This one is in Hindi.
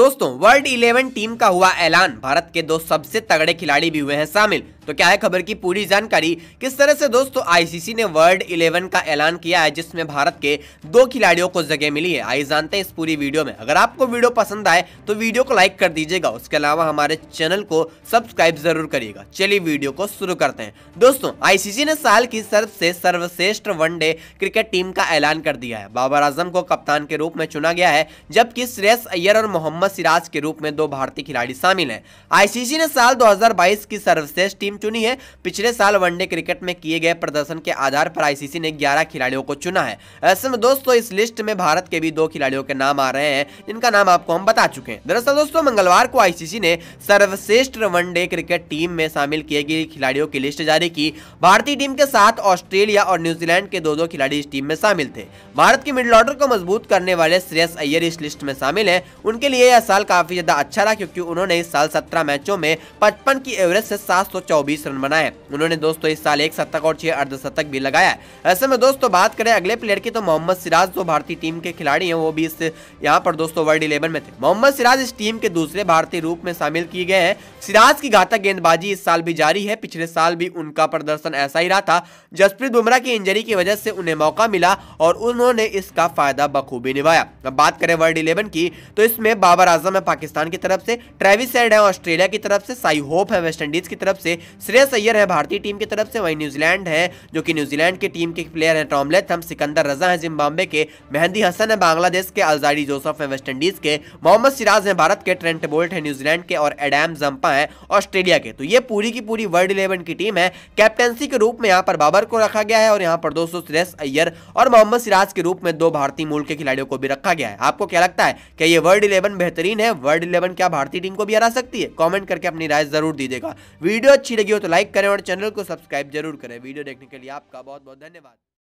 दोस्तों वर्ल्ड इलेवन टीम का हुआ ऐलान भारत के दो सबसे तगड़े खिलाड़ी भी हुए हैं शामिल तो क्या है खबर की पूरी जानकारी किस तरह से दोस्तों आईसीसी ने वर्ल्ड इलेवन का ऐलान किया है जिसमें भारत के दो खिलाड़ियों को जगह मिली है आई जानते हैं इस पूरी वीडियो में अगर आपको वीडियो पसंद आए तो वीडियो को लाइक कर दीजिएगा उसके अलावा हमारे चैनल को सब्सक्राइब जरूर करिएगा चलिए वीडियो को शुरू करते हैं दोस्तों आईसीसी ने साल की सर्व से सर्वश्रेष्ठ वनडे क्रिकेट टीम का ऐलान कर दिया है बाबर आजम को कप्तान के रूप में चुना गया है जबकि श्रेयस अय्यर और मोहम्मद सिराज के रूप में दो भारतीय खिलाड़ी शामिल हैं आईसीसी ने साल 2022 की सर्वश्रेष्ठ टीम चुनी है पिछले साल वनडे क्रिकेट में किए गए प्रदर्शन के आधार पर आईसीसी ने ग्यारह खिलाड़ियों को चुना है ऐसे में दोस्तों इस लिस्ट में भारत के भी दो खिलाड़ियों के नाम आ रहे हैं जिनका नाम आपको हम बता चुके हैं दरअसल दोस्तों मंगलवार को आईसीसी ने सर्वश्रेष्ठ वनडे क्रिकेट टीम में शामिल किए गए खिलाड़ियों की लिस्ट जारी की भारतीय टीम के साथ ऑस्ट्रेलिया और न्यूजीलैंड के दो दो खिलाड़ी इस टीम में शामिल थे भारत की मिडिल ऑर्डर को मजबूत करने वाले श्रेयस अय्यर इस लिस्ट में शामिल है उनके लिए यह साल काफी ज्यादा अच्छा रहा क्योंकि उन्होंने इस साल सत्रह मैचों में पचपन की एवरेज से सात 120 रन बनाए उन्होंने दोस्तों इस साल एक शतक और छह अर्धशतक भी लगाया ऐसे में दोस्तों बात करें अगले प्लेयर की तो मोहम्मद सिराज जो भारतीय टीम के खिलाड़ी हैं वो भी इस यहाँ पर दोस्तों वर्ल्ड इलेवन में थे मोहम्मद सिराज इस टीम के दूसरे भारतीय रूप में शामिल किए गए हैं सिराज की घातक गेंदबाजी इस साल भी जारी है पिछले साल भी उनका प्रदर्शन ऐसा ही रहा था जसप्रीत बुमराह की इंजरी की वजह से उन्हें मौका मिला और उन्होंने इसका फायदा बखूबी निभाया अब बात करें वर्ल्ड इलेवन की तो इसमें बाबर आजम है पाकिस्तान की तरफ से ट्रेविस सेड है ऑस्ट्रेलिया की तरफ से साई होप है वेस्टइंडीज की तरफ से श्रेयस अय्यर है भारतीय टीम की तरफ से वही न्यूजीलैंड है जो कि न्यूजीलैंड की टीम के प्लेयर है टॉमलेथ हम सिकंदर रजा है जिम्बाबे के मेहंदी हसन है बांग्लादेश के अलजारी जोसफ है वेस्ट इंडीज के मोहम्मद सिराज है भारत के ट्रेंट बोल्ट है न्यूजीलैंड के और एडम जम्पा है ऑस्ट्रेलिया के तो ये पूरी की पूरी वर्ल्ड इलेवन की टीम है कैप्टनसी के रूप में यहाँ पर बाबर को रखा गया है और यहाँ पर दोस्तों श्रेयस अय्यर और मोहम्मद सिराज के रूप में दो भारतीय मूल के खिलाड़ियों को भी रखा गया है आपको क्या लगता है क्या ये वर्ल्ड इलेवन बेहतरीन है वर्ल्ड इलेवन क्या भारतीय टीम को भी हरा सकती है कॉमेंट करके अपनी राय जरूर दीजिएगा वीडियो अच्छी लगी हो तो लाइक करें और चैनल को सब्सक्राइब जरूर करें वीडियो देखने के लिए आपका बहुत बहुत धन्यवाद